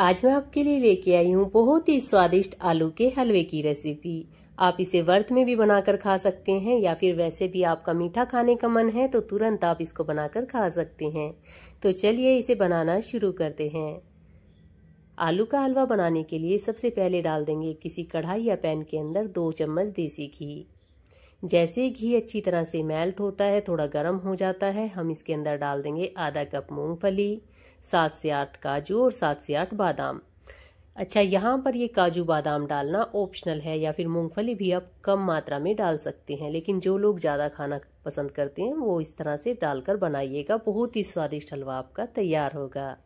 आज मैं आपके लिए लेके आई हूँ बहुत ही स्वादिष्ट आलू के हलवे की रेसिपी आप इसे व्रत में भी बनाकर खा सकते हैं या फिर वैसे भी आपका मीठा खाने का मन है तो तुरंत आप इसको बनाकर खा सकते हैं तो चलिए इसे बनाना शुरू करते हैं आलू का हलवा बनाने के लिए सबसे पहले डाल देंगे किसी कढ़ाई या पैन के अंदर दो चम्मच देसी घी जैसे घी अच्छी तरह से मेल्ट होता है थोड़ा गर्म हो जाता है हम इसके अंदर डाल देंगे आधा कप मूंगफली सात से आठ काजू और सात से आठ बादाम अच्छा यहाँ पर ये काजू बादाम डालना ऑप्शनल है या फिर मूंगफली भी आप कम मात्रा में डाल सकते हैं लेकिन जो लोग ज़्यादा खाना पसंद करते हैं वो इस तरह से डालकर बनाइएगा बहुत ही स्वादिष्ट हलवा आपका तैयार होगा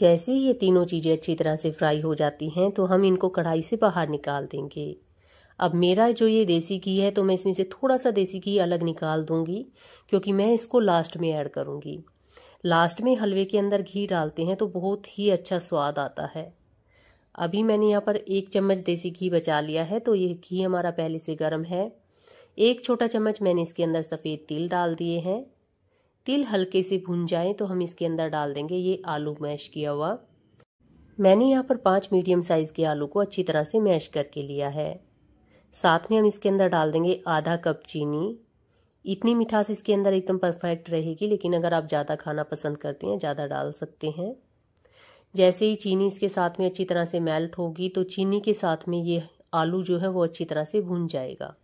जैसे ही ये तीनों चीज़ें अच्छी तरह से फ्राई हो जाती हैं तो हम इनको कढ़ाई से बाहर निकाल देंगे अब मेरा जो ये देसी घी है तो मैं इसमें से थोड़ा सा देसी घी अलग निकाल दूंगी क्योंकि मैं इसको लास्ट में ऐड करूंगी लास्ट में हलवे के अंदर घी डालते हैं तो बहुत ही अच्छा स्वाद आता है अभी मैंने यहाँ पर एक चम्मच देसी घी बचा लिया है तो ये घी हमारा पहले से गर्म है एक छोटा चम्मच मैंने इसके अंदर सफ़ेद तिल डाल दिए हैं तिल हल्के से भुन जाए तो हम इसके अंदर डाल देंगे ये आलू मैश किया हुआ मैंने यहाँ पर पाँच मीडियम साइज़ के आलू को अच्छी तरह से मैश करके लिया है साथ में हम इसके अंदर डाल देंगे आधा कप चीनी इतनी मिठास इसके अंदर एकदम परफेक्ट रहेगी लेकिन अगर आप ज़्यादा खाना पसंद करते हैं ज़्यादा डाल सकते हैं जैसे ही चीनी इसके साथ में अच्छी तरह से मेल्ट होगी तो चीनी के साथ में ये आलू जो है वो अच्छी तरह से भून जाएगा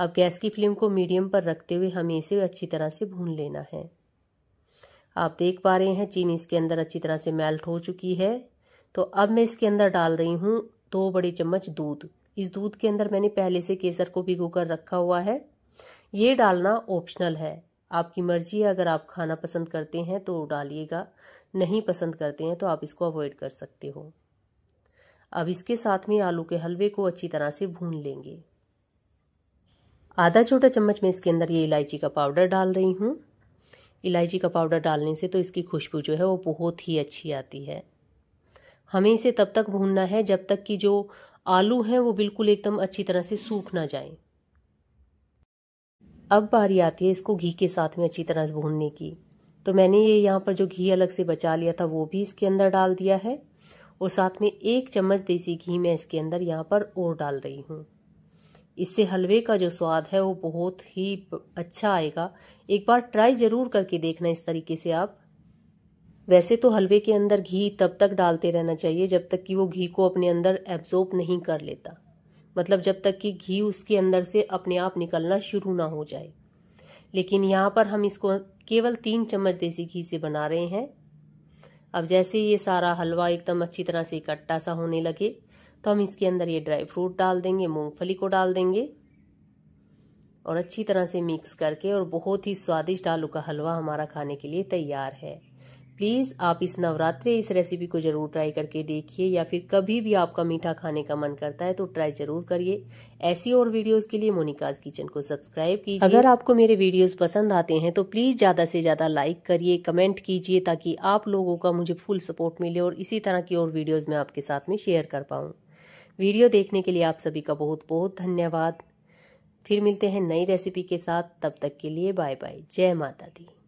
अब गैस की फ्लेम को मीडियम पर रखते हुए हमें इसे अच्छी तरह से भून लेना है आप देख पा रहे हैं चीनी इसके अंदर अच्छी तरह से मेल्ट हो चुकी है तो अब मैं इसके अंदर डाल रही हूँ दो बड़े चम्मच दूध इस दूध के अंदर मैंने पहले से केसर को भिगो कर रखा हुआ है ये डालना ऑप्शनल है आपकी मर्जी है अगर आप खाना पसंद करते हैं तो डालिएगा नहीं पसंद करते हैं तो आप इसको अवॉइड कर सकते हो अब इसके साथ में आलू के हलवे को अच्छी तरह से भून लेंगे आधा छोटा चम्मच मैं इसके अंदर ये इलायची का पाउडर डाल रही हूँ इलायची का पाउडर डालने से तो इसकी खुशबू जो है वो बहुत ही अच्छी आती है हमें इसे तब तक भूनना है जब तक कि जो आलू हैं वो बिल्कुल एकदम अच्छी तरह से सूख ना जाए अब बारी आती है इसको घी के साथ में अच्छी तरह से भूनने की तो मैंने ये यहाँ पर जो घी अलग से बचा लिया था वो भी इसके अंदर डाल दिया है और साथ में एक चम्मच देसी घी मैं इसके अंदर यहाँ पर और डाल रही हूँ इससे हलवे का जो स्वाद है वो बहुत ही अच्छा आएगा एक बार ट्राई ज़रूर करके देखना इस तरीके से आप वैसे तो हलवे के अंदर घी तब तक डालते रहना चाहिए जब तक कि वो घी को अपने अंदर एब्जॉर्ब नहीं कर लेता मतलब जब तक कि घी उसके अंदर से अपने आप निकलना शुरू ना हो जाए लेकिन यहाँ पर हम इसको केवल तीन चम्मच देसी घी से बना रहे हैं अब जैसे ये सारा हलवा एकदम अच्छी तरह से इकट्ठा सा होने लगे तो हम इसके अंदर ये ड्राई फ्रूट डाल देंगे मूंगफली को डाल देंगे और अच्छी तरह से मिक्स करके और बहुत ही स्वादिष्ट आलू का हलवा हमारा खाने के लिए तैयार है प्लीज़ आप इस नवरात्रि इस रेसिपी को ज़रूर ट्राई करके देखिए या फिर कभी भी आपका मीठा खाने का मन करता है तो ट्राई ज़रूर करिए ऐसी और वीडियोस के लिए मोनिकाज किचन को सब्सक्राइब कीजिए अगर आपको मेरे वीडियोस पसंद आते हैं तो प्लीज़ ज़्यादा से ज़्यादा लाइक करिए कमेंट कीजिए ताकि आप लोगों का मुझे फुल सपोर्ट मिले और इसी तरह की और वीडियोज़ मैं आपके साथ में शेयर कर पाऊँ वीडियो देखने के लिए आप सभी का बहुत बहुत धन्यवाद फिर मिलते हैं नई रेसिपी के साथ तब तक के लिए बाय बाय जय माता दी